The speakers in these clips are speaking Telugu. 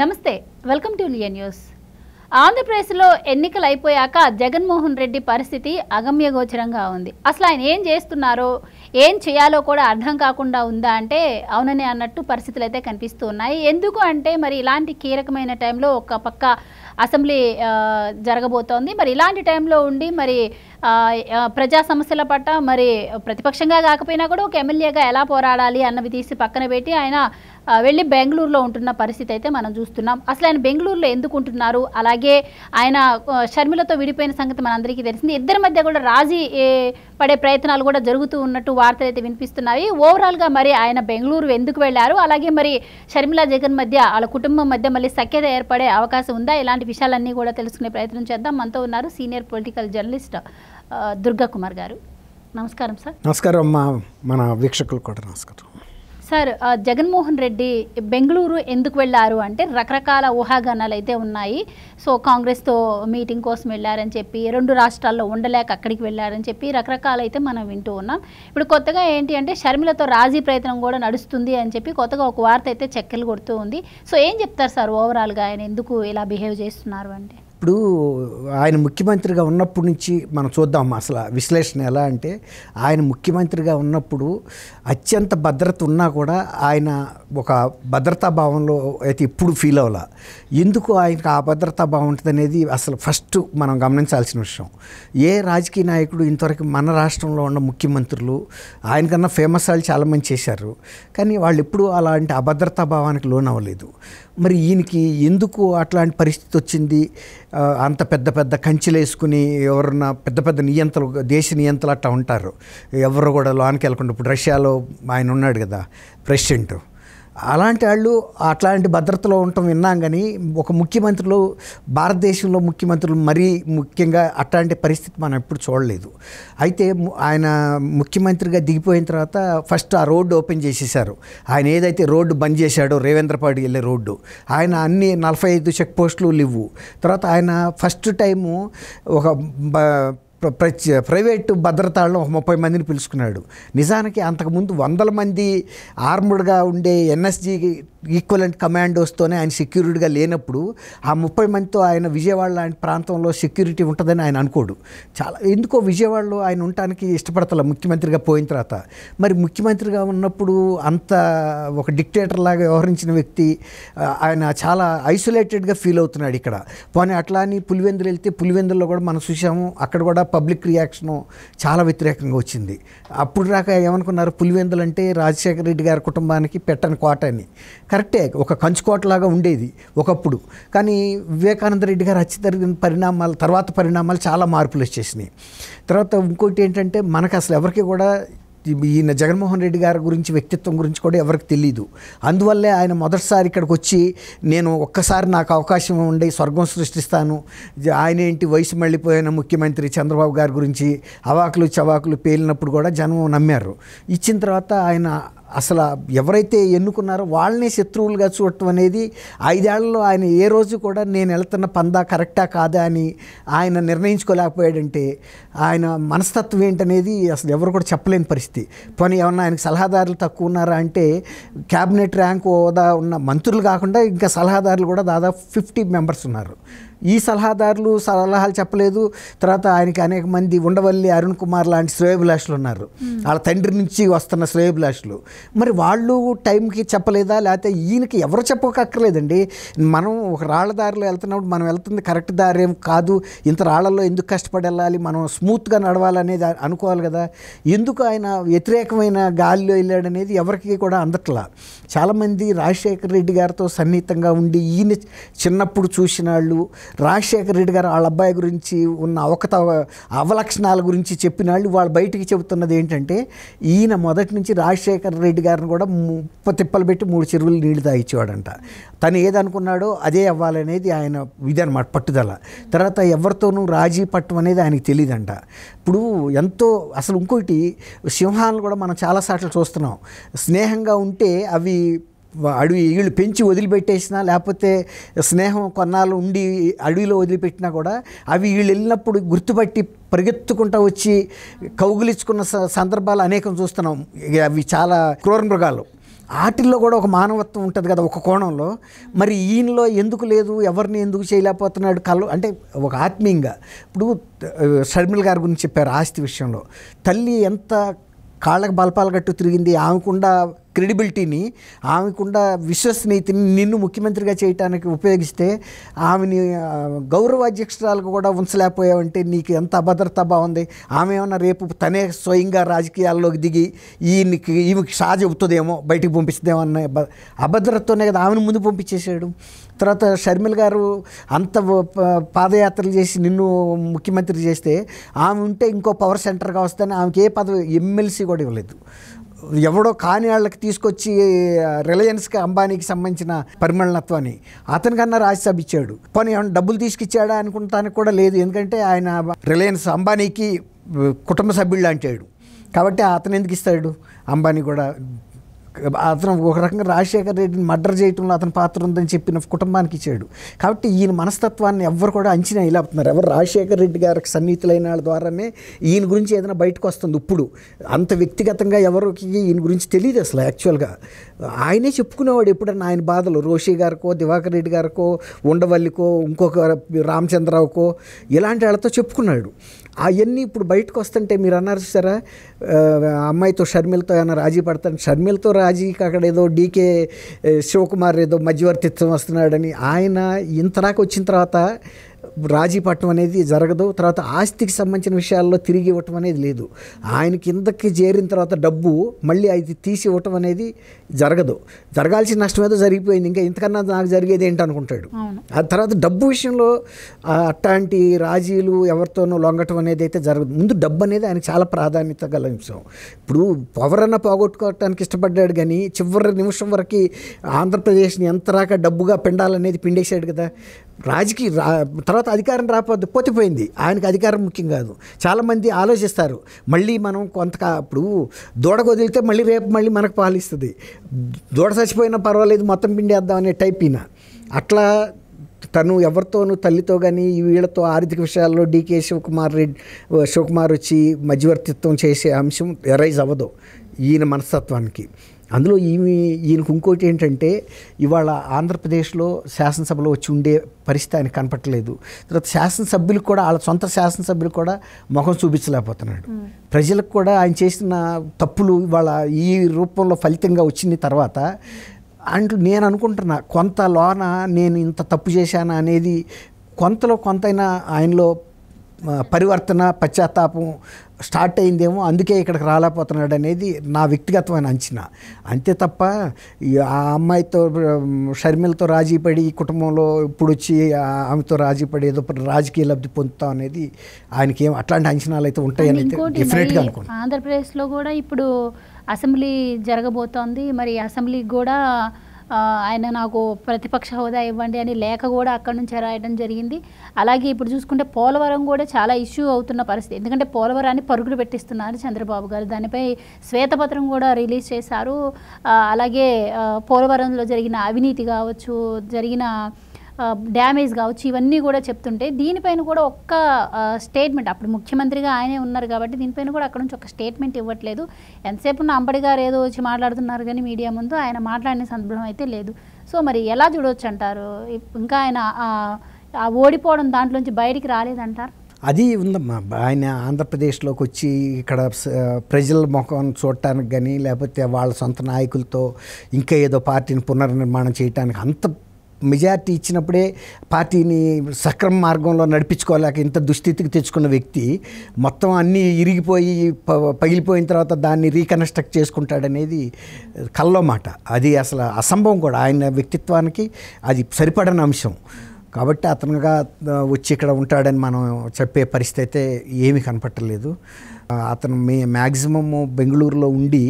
నమస్తే వెల్కమ్ టు ఇండియా న్యూస్ ఆంధ్రప్రదేశ్లో ఎన్నికలు అయిపోయాక జగన్మోహన్ రెడ్డి పరిస్థితి అగమ్యగోచరంగా ఉంది అసలు ఆయన ఏం చేస్తున్నారో ఏం చేయాలో కూడా అర్థం కాకుండా ఉందా అంటే అవుననే అన్నట్టు పరిస్థితులు అయితే కనిపిస్తూ ఉన్నాయి ఎందుకు అంటే మరి ఇలాంటి కీలకమైన టైంలో ఒక పక్క అసెంబ్లీ జరగబోతోంది మరి ఇలాంటి టైంలో ఉండి మరి ప్రజా సమస్యల పట్ల మరి ప్రతిపక్షంగా కాకపోయినా కూడా ఒక ఎమ్మెల్యేగా ఎలా పోరాడాలి అన్నవి తీసి పక్కన పెట్టి ఆయన వెళ్ళి బెంగళూరులో ఉంటున్న పరిస్థితి అయితే మనం చూస్తున్నాం అసలు ఆయన బెంగళూరులో ఎందుకు ఉంటున్నారు అలాగే ఆయన షర్మిలతో విడిపోయిన సంగతి మనందరికీ తెలిసింది ఇద్దరి మధ్య కూడా రాజీ పడే ప్రయత్నాలు కూడా జరుగుతూ ఉన్నట్టు వార్తలు అయితే వినిపిస్తున్నాయి ఓవరాల్గా మరి ఆయన బెంగళూరు ఎందుకు వెళ్ళారు అలాగే మరి షర్మిల జగన్ మధ్య వాళ్ళ కుటుంబం మధ్య మళ్ళీ సఖ్యత ఏర్పడే అవకాశం ఉందా ఇలాంటి ఇలాంటి విషయాలన్నీ కూడా తెలుసుకునే ప్రయత్నం చేద్దాం మనతో ఉన్నారు senior political journalist Durga Kumar గారు నమస్కారం సార్ నమస్కారం మా మన వీక్షకులు కూడా నమస్కారం సార్ జగన్మోహన్ రెడ్డి బెంగళూరు ఎందుకు వెళ్ళారు అంటే రకరకాల ఊహాగానాలు అయితే ఉన్నాయి సో కాంగ్రెస్తో మీటింగ్ కోసం వెళ్ళారని చెప్పి రెండు రాష్ట్రాల్లో ఉండలేక అక్కడికి వెళ్ళారని చెప్పి రకరకాలు అయితే మనం వింటూ ఉన్నాం ఇప్పుడు కొత్తగా ఏంటి అంటే షర్మిలతో రాజీ ప్రయత్నం కూడా నడుస్తుంది అని చెప్పి కొత్తగా ఒక వార్త అయితే చెక్కలు కొడుతూ ఉంది సో ఏం చెప్తారు సార్ ఓవరాల్గా ఆయన ఎందుకు ఇలా బిహేవ్ చేస్తున్నారు అంటే ఇప్పుడు ఆయన ముఖ్యమంత్రిగా ఉన్నప్పటి నుంచి మనం చూద్దాం అసలు విశ్లేషణ ఎలా అంటే ఆయన ముఖ్యమంత్రిగా ఉన్నప్పుడు అత్యంత భద్రత ఉన్నా కూడా ఆయన ఒక భద్రతా భావంలో అయితే ఇప్పుడు ఫీల్ అవ్వాల ఎందుకు ఆయనకు ఆ భద్రతా భావం ఉంటుంది అనేది అసలు ఫస్ట్ మనం గమనించాల్సిన విషయం ఏ రాజకీయ నాయకుడు ఇంతవరకు మన రాష్ట్రంలో ఉన్న ముఖ్యమంత్రులు ఆయనకన్నా ఫేమస్ వాళ్ళు చాలామంది చేశారు కానీ వాళ్ళు ఎప్పుడు అలాంటి అభద్రతా భావానికి లోనవ్వలేదు మరి ఈయనకి ఎందుకు అట్లాంటి పరిస్థితి వచ్చింది అంత పెద్ద పెద్ద కంచెలు వేసుకుని ఎవరన్నా పెద్ద పెద్ద నియంత్రలు దేశ నియంతలు అట్లా ఉంటారు ఎవరు కూడా లోనికి వెళ్ళకుండా ఇప్పుడు రష్యాలో ఆయన ఉన్నాడు కదా ప్రెసిడెంట్ అలాంటి వాళ్ళు అట్లాంటి భద్రతలో ఉండటం విన్నాం కానీ ఒక ముఖ్యమంత్రులు భారతదేశంలో ముఖ్యమంత్రులు మరీ ముఖ్యంగా అట్లాంటి పరిస్థితి మనం ఎప్పుడు చూడలేదు అయితే ఆయన ముఖ్యమంత్రిగా దిగిపోయిన తర్వాత ఫస్ట్ ఆ రోడ్డు ఓపెన్ చేసేసారు ఆయన ఏదైతే రోడ్డు బంద్ చేశాడో రేవేంద్రపాడు వెళ్ళే రోడ్డు ఆయన అన్ని నలభై ఐదు చెక్ పోస్టులు లేవు తర్వాత ఆయన ఫస్ట్ టైము ఒక ప్రైవేటు భద్రతాళ్ళను ఒక ముప్పై మందిని పిలుచుకున్నాడు నిజానికి అంతకుముందు వందల మంది ఆర్ముడ్గా ఉండే ఎన్ఎస్జీ ఈక్వలెంట్ కమాండోస్తోనే ఆయన సెక్యూరిటీగా లేనప్పుడు ఆ ముప్పై మందితో ఆయన విజయవాడ లాంటి ప్రాంతంలో సెక్యూరిటీ ఉంటుందని ఆయన అనుకోడు చాలా ఎందుకో విజయవాడలో ఆయన ఉండటానికి ఇష్టపడతల ముఖ్యమంత్రిగా పోయిన తర్వాత మరి ముఖ్యమంత్రిగా ఉన్నప్పుడు అంత ఒక డిక్టేటర్ లాగా వ్యవహరించిన వ్యక్తి ఆయన చాలా ఐసోలేటెడ్గా ఫీల్ అవుతున్నాడు ఇక్కడ పోనీ అట్లా అని పులివెందులు వెళ్తే పులివెందుల్లో కూడా మనం చూసాము అక్కడ కూడా పబ్లిక్ రియాక్షను చాలా వ్యతిరేకంగా వచ్చింది అప్పుడు దాకా ఏమనుకున్నారు పులివెందులు అంటే రాజశేఖర రెడ్డి గారి కుటుంబానికి పెట్టని కోట అని కరెక్టే ఒక కంచుకోటలాగా ఉండేది ఒకప్పుడు కానీ వివేకానంద రెడ్డి గారు హత్య జరిగిన పరిణామాలు తర్వాత పరిణామాలు చాలా మార్పులు వచ్చేసినాయి తర్వాత ఇంకోటి ఏంటంటే మనకు అసలు ఎవరికి కూడా ఈయన జగన్మోహన్ రెడ్డి గారి గురించి వ్యక్తిత్వం గురించి కూడా ఎవరికి తెలియదు అందువల్లే ఆయన మొదటిసారి ఇక్కడికి వచ్చి నేను ఒక్కసారి నాకు అవకాశం ఉండి స్వర్గం సృష్టిస్తాను ఆయన ఏంటి వయసు మళ్ళీపోయిన ముఖ్యమంత్రి చంద్రబాబు గారి గురించి అవాకులు చవాకులు పేలినప్పుడు కూడా జనం నమ్మారు ఇచ్చిన తర్వాత ఆయన అసలు ఎవరైతే ఎన్నుకున్నారో వాళ్ళనే శత్రువులుగా చూడటం అనేది ఐదేళ్లలో ఆయన ఏ రోజు కూడా నేను వెళ్తున్న పందా కరెక్టా కాదా అని ఆయన నిర్ణయించుకోలేకపోయాడంటే ఆయన మనస్తత్వం ఏంటనేది అసలు ఎవరు కూడా చెప్పలేని పరిస్థితి పోనీ ఏమన్నా ఆయనకు సలహాదారులు తక్కువ ఉన్నారా అంటే క్యాబినెట్ ర్యాంక్ హోదా ఉన్న మంత్రులు కాకుండా ఇంకా సలహాదారులు కూడా దాదాపు ఫిఫ్టీ మెంబర్స్ ఉన్నారు ఈ సలహాదారులు సలహాలు చెప్పలేదు తర్వాత ఆయనకి అనేక మంది ఉండవల్లి అరుణ్ కుమార్ లాంటి శ్రేయభిలాషులు ఉన్నారు వాళ్ళ తండ్రి నుంచి వస్తున్న శ్రేయభిలాషులు మరి వాళ్ళు టైంకి చెప్పలేదా లేకపోతే ఈయనకి ఎవరు చెప్పకక్కర్లేదండి మనం ఒక రాళ్ల దారిలో వెళ్తున్నప్పుడు మనం వెళ్తుంది కరెక్ట్ దారి ఏం కాదు ఇంత రాళ్లలో ఎందుకు కష్టపడి వెళ్ళాలి మనం స్మూత్గా నడవాలనేది అనుకోవాలి కదా ఎందుకు ఆయన వ్యతిరేకమైన గాలిలో వెళ్ళాడనేది ఎవరికి కూడా అందట్లా చాలామంది రాజశేఖర్ రెడ్డి గారితో సన్నిహితంగా ఉండి ఈయన చిన్నప్పుడు చూసిన వాళ్ళు రాజశేఖర రెడ్డి గారు వాళ్ళ అబ్బాయి గురించి ఉన్న అవకత అవలక్షణాల గురించి చెప్పిన వాళ్ళు వాళ్ళు బయటికి చెబుతున్నది ఏంటంటే ఈయన మొదటి నుంచి రాజశేఖర రెడ్డి గారిని కూడా ముప్ప తిప్పలు పెట్టి మూడు చెరువులు నీళ్లు తాగిచ్చేవాడంట తను ఏదనుకున్నాడో అదే అవ్వాలనేది ఆయన ఇది అనమాట పట్టుదల తర్వాత ఎవరితోనూ రాజీ పట్టం అనేది ఆయనకి తెలియదంట ఇప్పుడు ఎంతో అసలు ఇంకోటి సింహాలను కూడా మనం చాలాసార్లు చూస్తున్నాం స్నేహంగా ఉంటే అవి అడవి వీళ్ళు పెంచి వదిలిపెట్టేసినా లేకపోతే స్నేహం కొన్నాళ్ళు ఉండి అడవిలో వదిలిపెట్టినా కూడా అవి వీళ్ళు వెళ్ళినప్పుడు గుర్తుపట్టి పరిగెత్తుకుంటా వచ్చి కౌగులించుకున్న సందర్భాలు అనేకం చూస్తున్నాం అవి చాలా క్రూర మృగాలు వాటిల్లో కూడా ఒక మానవత్వం ఉంటుంది కదా ఒక కోణంలో మరి ఈయనలో ఎందుకు లేదు ఎవరిని ఎందుకు చేయలేకపోతున్నాడు కళ్ళు అంటే ఒక ఆత్మీయంగా ఇప్పుడు షర్మిల్ గారి గురించి చెప్పారు ఆస్తి విషయంలో తల్లి ఎంత కాళ్ళకు బల్పాలు తిరిగింది ఆమెకుండా క్రెడిబిలిటీని ఆమెకుండ విశ్వసనీయతని నిన్ను ముఖ్యమంత్రిగా చేయటానికి ఉపయోగిస్తే ఆమెని అధ్యక్షురాలకు కూడా ఉంచలేకపోయావంటే నీకు ఎంత అభద్రత బాగుంది ఆమె ఏమన్నా రేపు తనే స్వయంగా రాజకీయాల్లోకి దిగి ఈయనకి ఈమెకి షా చెబుతుందేమో బయటికి పంపిస్తుందేమో అన్న అభద్రతతోనే కదా ఆమెను ముందు పంపించేసాడు తర్వాత షర్మిల గారు అంత పాదయాత్రలు చేసి నిన్ను ముఖ్యమంత్రి చేస్తే ఆమె ఉంటే ఇంకో పవర్ సెంటర్గా వస్తే ఆమెకి ఏ పదవి ఎమ్మెల్సీ కూడా ఇవ్వలేదు ఎవడో కాని వాళ్ళకి తీసుకొచ్చి రిలయన్స్కి అంబానీకి సంబంధించిన పరిమళనత్వాన్ని అతనికన్నా రాజ్యసభ ఇచ్చాడు పని ఏమన్నా డబ్బులు తీసుకొచ్చాడా అనుకుంటానికి కూడా లేదు ఎందుకంటే ఆయన రిలయన్స్ అంబానీకి కుటుంబ సభ్యుడు అంటాడు కాబట్టి అతను ఎందుకు ఇస్తాడు అంబానీ కూడా అతను ఒక రకంగా రాజశేఖర్ రెడ్డిని మర్డర్ చేయటంలో అతని పాత్ర ఉందని చెప్పిన కుటుంబానికి ఇచ్చాడు కాబట్టి ఈయన మనస్తత్వాన్ని ఎవరు కూడా అంచనా ఇలాపుతున్నారు ఎవరు రాజశేఖర్ రెడ్డి గారికి సన్నిహితులైన వాళ్ళ ద్వారానే ఈయన గురించి ఏదైనా బయటకు వస్తుంది ఇప్పుడు అంత వ్యక్తిగతంగా ఎవరికి ఈయన గురించి తెలియదు అసలు యాక్చువల్గా ఆయనే చెప్పుకునేవాడు ఎప్పుడన్నా ఆయన బాధలు రోషి గారికో దివాకర్ రెడ్డి గారికో ఉండవల్లికో ఇంకొక రామచంద్రరావుకో ఇలాంటి వాళ్ళతో చెప్పుకున్నాడు అవన్నీ ఇప్పుడు బయటకు వస్తుంటే మీరు అన్నారు సరే అమ్మాయితో షర్మిలతో ఏమైనా రాజీ పడతాను షర్మిలతో రాజీకి అక్కడ ఏదో డీకే శివకుమార్ ఏదో మధ్యవర్తిత్వం వస్తున్నాడని ఆయన ఇంతరాకు వచ్చిన తర్వాత రాజీ పట్టడం అనేది జరగదు తర్వాత ఆస్తికి సంబంధించిన విషయాల్లో తిరిగి ఇవ్వటం అనేది లేదు ఆయన కిందకి చేరిన తర్వాత డబ్బు మళ్ళీ అది తీసి ఇవ్వటం అనేది జరగదు జరగాల్సిన నష్టం ఏదో జరిగిపోయింది ఇంకా ఇంతకన్నా నాకు జరిగేది ఏంటి అనుకుంటాడు ఆ తర్వాత డబ్బు విషయంలో అట్లాంటి రాజీలు ఎవరితోనూ లొంగటం అనేది అయితే జరగదు ముందు డబ్బు అనేది ఆయనకు చాలా ప్రాధాన్యత గల అంశం ఇప్పుడు అన్న పోగొట్టుకోవటానికి ఇష్టపడ్డాడు కానీ చివరి నిమిషం వరకు ఆంధ్రప్రదేశ్ని ఎంత రాక డబ్బుగా పిండాలనేది పిండేశాడు కదా రాజకీయ తర్వాత అధికారం రాకపోతే పోతిపోయింది ఆయనకు అధికారం ముఖ్యం కాదు చాలామంది ఆలోచిస్తారు మళ్ళీ మనం కొంత అప్పుడు దూడ వదిలితే మళ్ళీ రేపు మళ్ళీ మనకు పాలిస్తుంది దూడ చచ్చిపోయినా పర్వాలేదు మొత్తం పిండేద్దాం అనే టైప్ ఈయన అట్లా తను ఎవరితోనూ తల్లితో కానీ వీళ్ళతో ఆర్థిక విషయాల్లో డీకే శివకుమార్ రెడ్డి శివకుమార్ వచ్చి మధ్యవర్తిత్వం చేసే అంశం ఎరైజ్ అవ్వదు ఈయన మనస్తత్వానికి అందులో ఈమె ఈయనకు ఇంకోటి ఏంటంటే ఇవాళ ఆంధ్రప్రదేశ్లో శాసనసభలో వచ్చి ఉండే పరిస్థితి ఆయన కనపట్లేదు తర్వాత శాసనసభ్యులకు కూడా వాళ్ళ సొంత శాసనసభ్యులు కూడా ముఖం చూపించలేకపోతున్నాడు ప్రజలకు కూడా ఆయన చేసిన తప్పులు ఇవాళ ఈ రూపంలో ఫలితంగా వచ్చిన తర్వాత అంటూ నేను అనుకుంటున్నా కొంత లోన నేను ఇంత తప్పు చేశాను అనేది కొంతలో కొంతైనా ఆయనలో పరివర్తన పశ్చాత్తాపం స్టార్ట్ అయిందేమో అందుకే ఇక్కడికి రాలేకపోతున్నాడు అనేది నా వ్యక్తిగతమైన అంచనా అంతే తప్ప ఆ అమ్మాయితో షర్మిలతో రాజీ పడి కుటుంబంలో ఇప్పుడు వచ్చి ఆమెతో రాజీ పడి ఏదో రాజకీయ లబ్ధి పొందుతాం అనేది ఆయనకి ఏం అట్లాంటి అంచనాలు అయితే ఉంటాయని డెఫినెట్గా అనుకుంటున్నాను ఆంధ్రప్రదేశ్లో కూడా ఇప్పుడు అసెంబ్లీ జరగబోతోంది మరి అసెంబ్లీకి కూడా ఆయన నాకు ప్రతిపక్ష హోదా ఇవ్వండి అని లేఖ కూడా అక్కడి నుంచి రాయడం జరిగింది అలాగే ఇప్పుడు చూసుకుంటే పోలవరం కూడా చాలా ఇష్యూ అవుతున్న పరిస్థితి ఎందుకంటే పోలవరాన్ని పరుగులు పెట్టిస్తున్నారు చంద్రబాబు గారు దానిపై శ్వేతపత్రం కూడా రిలీజ్ చేశారు అలాగే పోలవరంలో జరిగిన అవినీతి కావచ్చు జరిగిన డ్యామేజ్ కావచ్చు ఇవన్నీ కూడా చెప్తుంటే దీనిపైన కూడా ఒక్క స్టేట్మెంట్ అప్పుడు ముఖ్యమంత్రిగా ఆయనే ఉన్నారు కాబట్టి దీనిపైన కూడా అక్కడ నుంచి ఒక స్టేట్మెంట్ ఇవ్వట్లేదు ఎంతసేపు ఉన్న అంబడి గారు ఏదో వచ్చి మాట్లాడుతున్నారు కానీ మీడియా ముందు ఆయన మాట్లాడిన సందర్భం అయితే లేదు సో మరి ఎలా చూడవచ్చు అంటారు ఇంకా ఆయన ఓడిపోవడం దాంట్లోంచి బయటికి రాలేదంటారు అది ఉందమ్మా ఆయన ఆంధ్రప్రదేశ్లోకి వచ్చి ఇక్కడ ప్రజల ముఖం చూడటానికి కానీ లేకపోతే వాళ్ళ సొంత నాయకులతో ఇంకా ఏదో పార్టీని పునర్నిర్మాణం చేయడానికి అంత మెజారిటీ ఇచ్చినప్పుడే పార్టీని సక్రమ మార్గంలో నడిపించుకోలేక ఇంత దుస్థితికి తెచ్చుకున్న వ్యక్తి మొత్తం అన్నీ ఇరిగిపోయి పగిలిపోయిన తర్వాత దాన్ని రీకన్స్ట్రక్ట్ చేసుకుంటాడనేది కల్లో మాట అది అసలు అసంభవం కూడా ఆయన వ్యక్తిత్వానికి అది సరిపడని అంశం కాబట్టి అతనుగా వచ్చి ఇక్కడ ఉంటాడని మనం చెప్పే పరిస్థితి అయితే ఏమీ కనపట్టలేదు అతను మే మ్యాక్సిమమ్ బెంగళూరులో ఉండి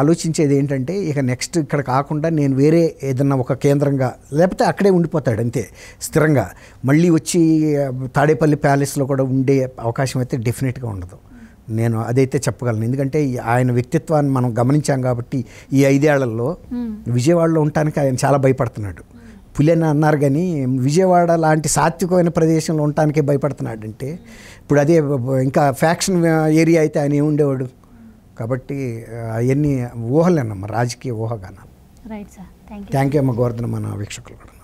ఆలోచించేది ఏంటంటే ఇక నెక్స్ట్ ఇక్కడ కాకుండా నేను వేరే ఏదన్నా ఒక కేంద్రంగా లేకపోతే అక్కడే ఉండిపోతాడు అంతే స్థిరంగా మళ్ళీ వచ్చి తాడేపల్లి ప్యాలెస్లో కూడా ఉండే అవకాశం అయితే డెఫినెట్గా ఉండదు నేను అదైతే చెప్పగలను ఎందుకంటే ఆయన వ్యక్తిత్వాన్ని మనం గమనించాం కాబట్టి ఈ ఐదేళ్లలో విజయవాడలో ఉండటానికి ఆయన చాలా భయపడుతున్నాడు పులి అని అన్నారు కానీ విజయవాడ లాంటి సాత్వికమైన ప్రదేశంలో ఉండటానికే భయపడుతున్నాడు అంటే ఇప్పుడు అదే ఇంకా ఫ్యాక్షన్ ఏరియా అయితే ఆయన ఉండేవాడు కాబట్టి అవన్నీ ఊహలేనమ్మా రాజకీయ ఊహగాన థ్యాంక్ యూ అమ్మ గోవర్ధన మన వీక్షకులు కూడా